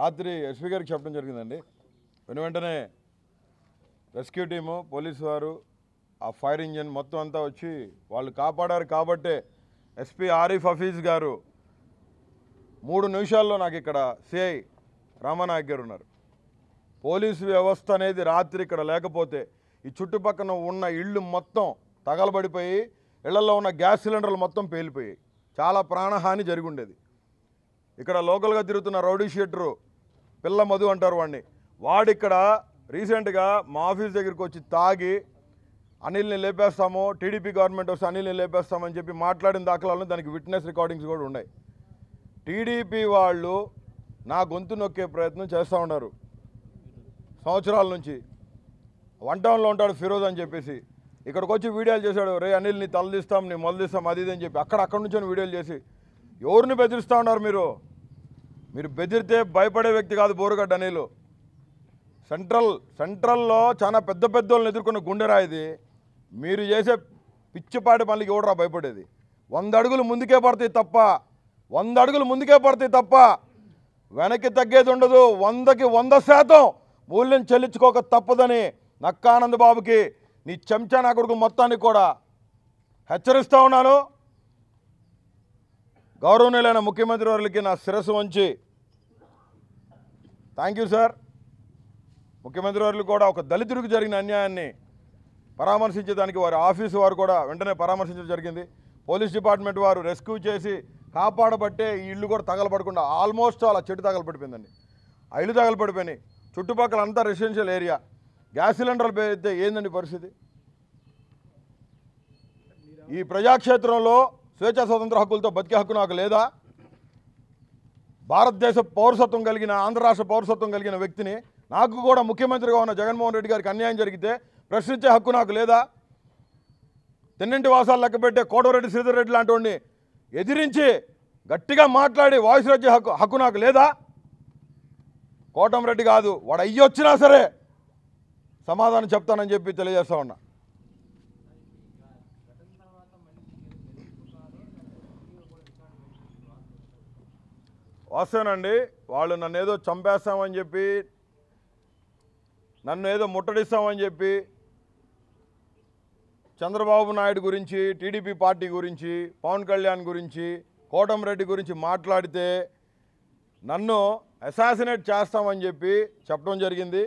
రాత్రి ఎస్పీ గారికి చెప్పడం జరిగిందండి వెను వెంటనే రెస్క్యూ టీము పోలీసు వారు ఆ ఫైర్ ఇంజిన్ మొత్తం అంతా వచ్చి వాళ్ళు కాపాడారు కాబట్టే ఎస్పీ ఆరిఫ్ హఫీజ్ గారు మూడు నిమిషాల్లో నాకు ఇక్కడ సిఐ రామానాయక్ గారు ఉన్నారు పోలీసు వ్యవస్థ అనేది రాత్రి ఇక్కడ లేకపోతే ఈ చుట్టుపక్కన ఉన్న ఇళ్ళు మొత్తం తగలబడిపోయి ఇళ్లలో ఉన్న గ్యాస్ సిలిండర్లు మొత్తం పేలిపోయాయి చాలా ప్రాణహాని జరిగి ఉండేది ఇక్కడ లోకల్గా తిరుగుతున్న రౌడీ షీటరు పిల్ల మధు అంటారు వాడిని వాడిక్కడ రీసెంట్గా మా ఆఫీస్ దగ్గరికి వచ్చి తాగి అనిల్ని లేపేస్తాము టీడీపీ గవర్నమెంట్ వస్తే అనిల్ని లేపేస్తామని చెప్పి మాట్లాడిన దాఖలాలను దానికి విట్నెస్ రికార్డింగ్స్ కూడా ఉన్నాయి టీడీపీ వాళ్ళు నా గొంతు నొక్కే ప్రయత్నం చేస్తూ ఉన్నారు సంవత్సరాల నుంచి వన్ టౌన్లో ఉంటాడు ఫిరోజ్ అని చెప్పేసి ఇక్కడికి వచ్చి వీడియోలు చేశాడు రే అనిల్ నీ తలదిస్తాం నీ మొదలుదిస్తాం అది ఇది అని చెప్పి అక్కడ అక్కడి నుంచి వీడియోలు చేసి ఎవరిని బెదిరిస్తూ ఉన్నారు మీరు మీరు బెదిరితే భయపడే వ్యక్తి కాదు బోరుగడ్డ నీళ్ళు సెంట్రల్ సెంట్రల్లో చాలా పెద్ద పెద్దోళ్ళని ఎదుర్కొన్న గుండెరాయిది ఇది మీరు చేసే పిచ్చిపాటి పనులకి ఎవడరా భయపడేది వంద అడుగులు ముందుకే పడతాయి తప్ప వంద అడుగులు ముందుకే పడతాయి తప్ప వెనక్కి తగ్గేది ఉండదు వందకి వంద శాతం మూల్యం చెల్లించుకోక తప్పదని బాబుకి నీ చెంచా నా కొడుకు మొత్తానికి కూడా హెచ్చరిస్తూ ఉన్నాను గౌరవనీయులైన ముఖ్యమంత్రి వారికి నా శిరస్సు వంచి థ్యాంక్ యూ సార్ ముఖ్యమంత్రి వారికి కూడా ఒక దళితుడికి జరిగిన అన్యాయాన్ని పరామర్శించడానికి వారి ఆఫీసు వారు కూడా వెంటనే పరామర్శించడం జరిగింది పోలీస్ డిపార్ట్మెంట్ వారు రెస్క్యూ చేసి కాపాడబట్టే ఈ ఇల్లు కూడా తగలబడకుండా ఆల్మోస్ట్ అలా చెట్టు తగలబడిపోయిందండి ఆ ఇల్లు తగలబడిపోయినాయి చుట్టుపక్కల అంతా రెసిడెన్షియల్ ఏరియా గ్యాస్ సిలిండర్లు పేరితే ఏందండి పరిస్థితి ఈ ప్రజాక్షేత్రంలో స్వేచ్ఛా స్వతంత్ర హక్కులతో బతికే హక్కు నాకు లేదా భారతదేశ పౌరసత్వం కలిగిన ఆంధ్ర రాష్ట్ర పౌరసత్వం కలిగిన వ్యక్తిని నాకు కూడా ముఖ్యమంత్రిగా ఉన్న జగన్మోహన్ రెడ్డి గారికి అన్యాయం జరిగితే ప్రశ్నించే హక్కు నాకు లేదా తిన్నింటి వాసాలు పెట్టే కోటవరెడ్డి శ్రీధర్ రెడ్డి లాంటి వాడిని ఎదిరించి గట్టిగా మాట్లాడి వాయిస్ వచ్చే హక్కు హక్కు నాకు లేదా కోటం రెడ్డి కాదు వాడు అయ్యొచ్చినా సరే సమాధానం చెప్తానని చెప్పి తెలియజేస్తా ఉన్నా వాస్తవేనండి వాళ్ళు నన్ను ఏదో చంపేస్తామని చెప్పి నన్ను ఏదో ముట్టడిస్తామని చెప్పి చంద్రబాబు నాయుడు గురించి టీడీపీ పార్టీ గురించి పవన్ కళ్యాణ్ గురించి రెడ్డి గురించి మాట్లాడితే నన్ను అసాసినేట్ చేస్తామని చెప్పి చెప్పడం జరిగింది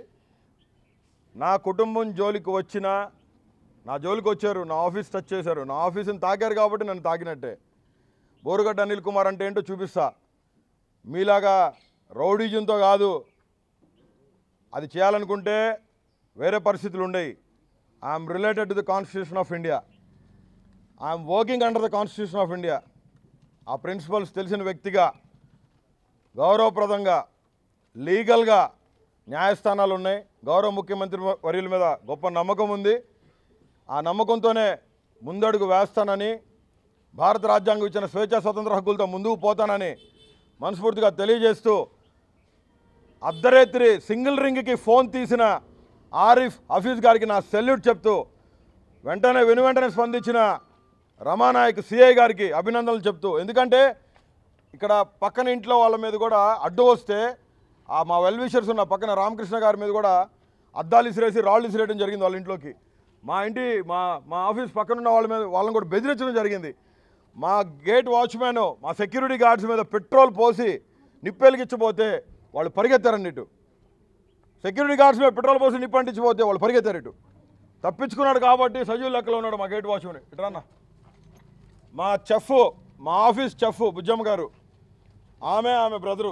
నా కుటుంబం జోలికి వచ్చిన నా జోలికి వచ్చారు నా ఆఫీస్ టచ్ చేశారు నా ఆఫీస్ని తాకారు కాబట్టి నన్ను తాకినట్టే బోరుగడ్డ అనిల్ కుమార్ అంటే ఏంటో చూపిస్తా మీలాగా రౌడీజంతో కాదు అది చేయాలనుకుంటే వేరే పరిస్థితులు ఉండేవి I'm related to the constitution of India I'm working under the constitution of India ఆ ప్రిన్సిపల్స్ తెలిసిన వ్యక్తిగా గౌరవప్రదంగా లీగల్గా న్యాయస్థానాలు ఉన్నాయి గౌరవ ముఖ్యమంత్రి వర్యుల మీద గొప్ప నమ్మకం ఉంది ఆ నమ్మకంతోనే ముందడుగు వేస్తానని భారత రాజ్యాంగం ఇచ్చిన స్వేచ్ఛా స్వతంత్ర హక్కులతో ముందుకు పోతానని మనస్ఫూర్తిగా తెలియజేస్తూ అర్ధరేత్రి సింగిల్ రింగ్కి ఫోన్ తీసిన ఆరిఫ్ హఫీజ్ గారికి నా సెల్యూట్ చెప్తూ వెంటనే వెంటనే స్పందించిన రమానాయక్ సిఐ గారికి అభినందనలు చెప్తూ ఎందుకంటే ఇక్కడ పక్కన ఇంట్లో వాళ్ళ మీద కూడా అడ్డు వస్తే ఆ మా వెల్విషర్స్ ఉన్న పక్కన రామకృష్ణ గారి మీద కూడా అద్దాలు ఇసిరేసి రాళ్ళు ఇసిరేయడం జరిగింది వాళ్ళ ఇంట్లోకి మా ఇంటి మా మా ఆఫీస్ పక్కన ఉన్న వాళ్ళ మీద వాళ్ళని కూడా బెదిరించడం జరిగింది మా గేట్ వాచ్మెన్ మా సెక్యూరిటీ గార్డ్స్ మీద పెట్రోల్ పోసి నిప్పెలిగించబోతే వాళ్ళు పరిగెత్తారండి ఇటు సెక్యూరిటీ గార్డ్స్ మీద పెట్రోల్ పోసి అంటించిపోతే వాళ్ళు పరిగెత్తారు ఇటు తప్పించుకున్నాడు కాబట్టి సజీవ్ లెక్కలో ఉన్నాడు మా గేట్ వాచ్మెన్ ఇటరాన్న మా చెఫ్ మా ఆఫీస్ చెఫ్ బుజ్జమ్మ గారు ఆమె ఆమె బ్రదరు